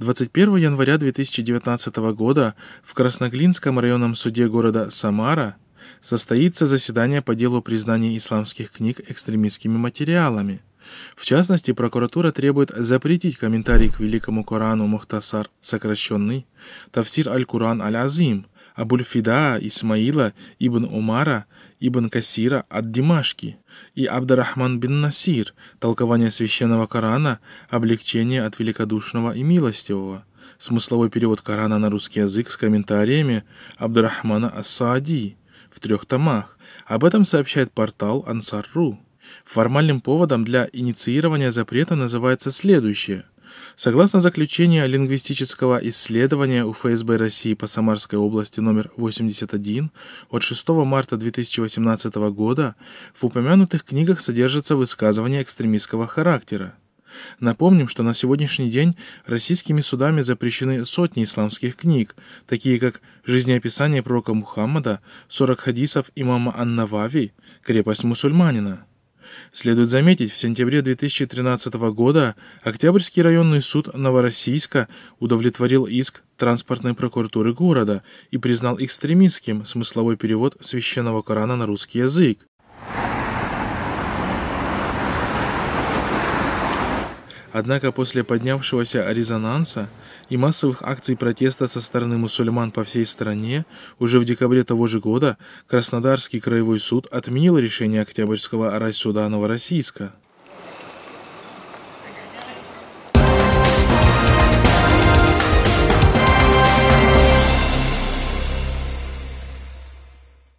21 января 2019 года в Красноглинском районном суде города Самара состоится заседание по делу признания исламских книг экстремистскими материалами. В частности, прокуратура требует запретить комментарий к Великому Корану Мухтасар, сокращенный Тавсир Аль-Куран Аль-Азим, Абульфида, Исмаила, Ибн Умара, Ибн Касира от Димашки и Абдарахман бин Насир, толкование священного Корана, облегчение от великодушного и милостивого, смысловой перевод Корана на русский язык с комментариями Абдурахмана ас в трех томах. Об этом сообщает портал Ансар.ру. Формальным поводом для инициирования запрета называется следующее – Согласно заключению лингвистического исследования УФСБ России по Самарской области номер 81 от 6 марта 2018 года, в упомянутых книгах содержатся высказывания экстремистского характера. Напомним, что на сегодняшний день российскими судами запрещены сотни исламских книг, такие как «Жизнеописание пророка Мухаммада», «Сорок хадисов имама Аннавави», «Крепость мусульманина». Следует заметить, в сентябре 2013 года Октябрьский районный суд Новороссийска удовлетворил иск транспортной прокуратуры города и признал экстремистским смысловой перевод священного Корана на русский язык. Однако после поднявшегося резонанса и массовых акций протеста со стороны мусульман по всей стране, уже в декабре того же года Краснодарский краевой суд отменил решение Октябрьского райсуда Новороссийска.